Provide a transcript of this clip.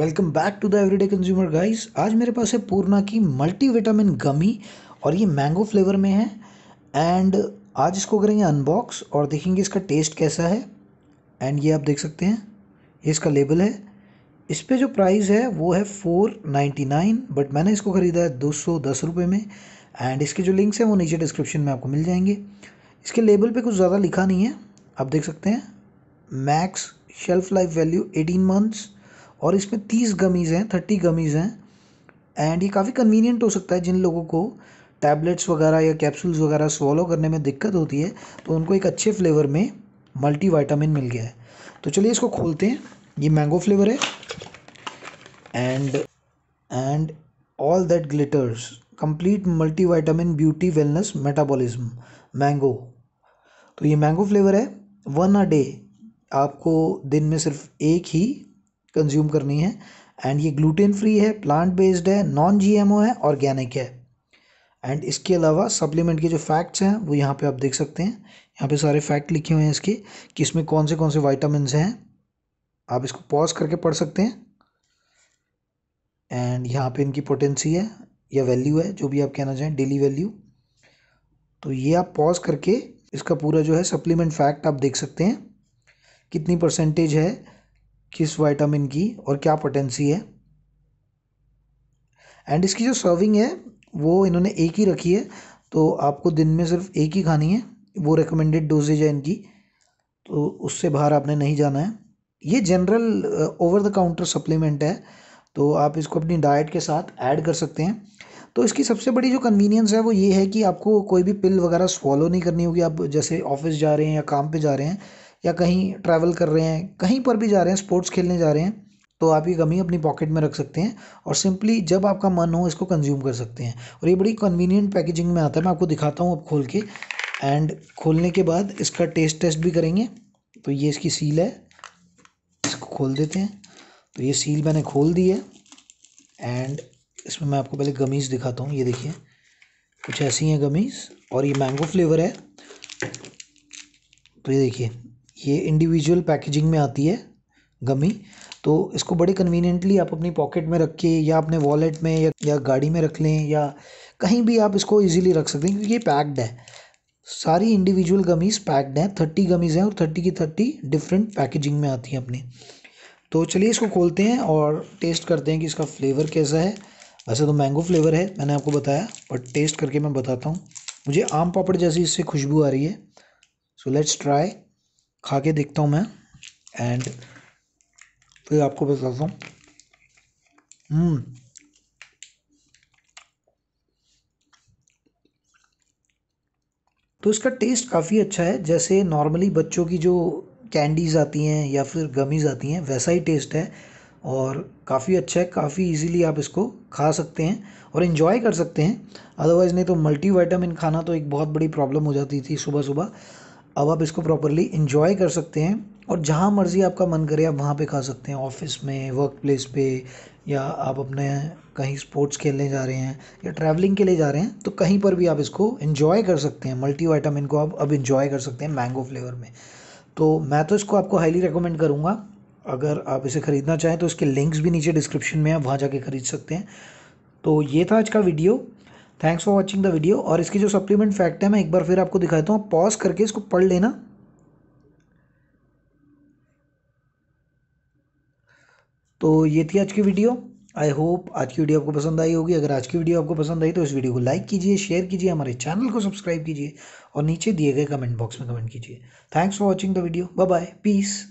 Welcome back to the everyday consumer guys आज मेरे पास है पूर्णा की विटामिन गमी और ये मैंगो फ्लेवर में है एंड आज इसको करेंगे अनबॉक्स और देखेंगे इसका टेस्ट कैसा है एंड ये आप देख सकते हैं ये इसका लेबल है इस पर जो प्राइस है वो है फ़ोर नाइन्टी नाइन बट मैंने इसको ख़रीदा है दो सौ दस रुपये में एंड इसके जो लिंक्स हैं वो नीचे डिस्क्रिप्शन में आपको मिल जाएंगे इसके लेबल पर कुछ ज़्यादा लिखा नहीं है आप देख सकते हैं max shelf life value eighteen months और इसमें तीस गमीज़ हैं थर्टी गमीज़ हैं एंड ये काफ़ी कन्वीनियंट हो सकता है जिन लोगों को टैबलेट्स वगैरह या कैप्सूल्स वगैरह स्वॉलो करने में दिक्कत होती है तो उनको एक अच्छे फ्लेवर में वाइटामिन मिल गया है तो चलिए इसको खोलते हैं ये मैंगो फ्लेवर है and and all that glitters complete vitamin beauty wellness metabolism mango तो ये मैंगो फ्लेवर है वन अ डे आपको दिन में सिर्फ एक ही कंज्यूम करनी है एंड ये ग्लूटेन फ्री है प्लांट बेस्ड है नॉन जीएमओ है ऑर्गेनिक है एंड इसके अलावा सप्लीमेंट के जो फैक्ट्स हैं वो यहाँ पे आप देख सकते हैं यहाँ पे सारे फैक्ट लिखे हुए हैं इसके कि इसमें कौन से कौन से वाइटामिन हैं आप इसको पॉज करके पढ़ सकते हैं एंड यहाँ पे इनकी पोटेंसी है या वैल्यू है जो भी आप कहना चाहें डेली वैल्यू तो ये आप पॉज करके इसका पूरा जो है सप्लीमेंट फैक्ट आप देख सकते हैं कितनी परसेंटेज है किस वाइटामिन की और क्या पोटेंसी है एंड इसकी जो सर्विंग है वो इन्होंने एक ही रखी है तो आपको दिन में सिर्फ एक ही खानी है वो रिकमेंडेड डोजेज है इनकी तो उससे बाहर आपने नहीं जाना है ये general over the counter supplement है तो आप इसको अपनी डाइट के साथ ऐड कर सकते हैं तो इसकी सबसे बड़ी जो कन्वीनियंस है वो ये है कि आपको कोई भी पिल वगैरह स्वॉलो नहीं करनी होगी आप जैसे ऑफिस जा रहे हैं या काम पे जा रहे हैं या कहीं ट्रैवल कर रहे हैं कहीं पर भी जा रहे हैं स्पोर्ट्स खेलने जा रहे हैं तो आप ये गमी अपनी पॉकेट में रख सकते हैं और सिंपली जब आपका मन हो इसको कंज्यूम कर सकते हैं और ये बड़ी कन्वीनियंट पैकेजिंग में आता है मैं आपको दिखाता हूँ अब खोल के एंड खोलने के बाद इसका टेस्ट टेस्ट भी करेंगे तो ये इसकी सील है इसको खोल देते हैं तो ये सील मैंने खोल दी है एंड इसमें मैं आपको पहले गमीज़ दिखाता हूँ ये देखिए कुछ ऐसी हैं गमीज़ और ये मैंगो फ्लेवर है तो ये देखिए ये इंडिविजुअल पैकेजिंग में आती है गमी तो इसको बड़े कन्वीनियंटली आप अपनी पॉकेट में रख के या अपने वॉलेट में या, या गाड़ी में रख लें या कहीं भी आप इसको इजीली रख सकते हैं क्योंकि ये पैक्ड है सारी इंडिविजुअल गमीज़ पैक्ड हैं थर्टी गमीज़ हैं और थर्टी की थर्टी डिफरेंट पैकेजिंग में आती हैं अपनी तो चलिए इसको खोलते हैं और टेस्ट करते हैं कि इसका फ्लेवर कैसा है वैसे तो मैंगो फ्लेवर है मैंने आपको बताया बट टेस्ट करके मैं बताता हूँ मुझे आम पापड़ जैसी इससे खुशबू आ रही है सो लेट्स ट्राई खा के देखता हूँ मैं एंड फिर आपको बताता हूँ हम्म। तो इसका टेस्ट काफ़ी अच्छा है जैसे नॉर्मली बच्चों की जो कैंडीज़ आती हैं या फिर गमीज़ आती हैं वैसा ही टेस्ट है और काफ़ी अच्छा है काफ़ी इजीली आप इसको खा सकते हैं और इन्जॉय कर सकते हैं अदरवाइज़ नहीं तो मल्टीविटामिन खाना तो एक बहुत बड़ी प्रॉब्लम हो जाती थी सुबह सुबह अब आप इसको प्रॉपरली इन्जॉय कर सकते हैं और जहाँ मर्ज़ी आपका मन करे आप वहाँ पे खा सकते हैं ऑफिस में वर्क प्लेस पे या आप अपने कहीं स्पोर्ट्स खेलने जा रहे हैं या ट्रैवलिंग के लिए जा रहे हैं तो कहीं पर भी आप इसको इन्जॉय कर सकते हैं मल्टी वाइटामिन को आप अब इन्जॉय कर सकते हैं मैंगो फ्लेवर में तो मैं तो इसको आपको हाईली रिकमेंड करूँगा अगर आप इसे ख़रीदना चाहें तो इसके लिंक्स भी नीचे डिस्क्रिप्शन में आप वहाँ जाके ख़रीद सकते हैं तो ये था आज का video thanks for watching the video और इसकी जो सप्लीमेंट फैक्ट है मैं एक बार फिर आपको दिखाता हूँ पॉज करके इसको पढ़ लेना तो ये थी आज की वीडियो आई होप आज की वीडियो आपको पसंद आई होगी अगर आज की वीडियो आपको पसंद आई तो इस वीडियो को लाइक कीजिए शेयर कीजिए हमारे चैनल को सब्सक्राइब कीजिए और नीचे दिए गए कमेंट बॉक्स में कमेंट कीजिए thanks for watching the video bye bye piece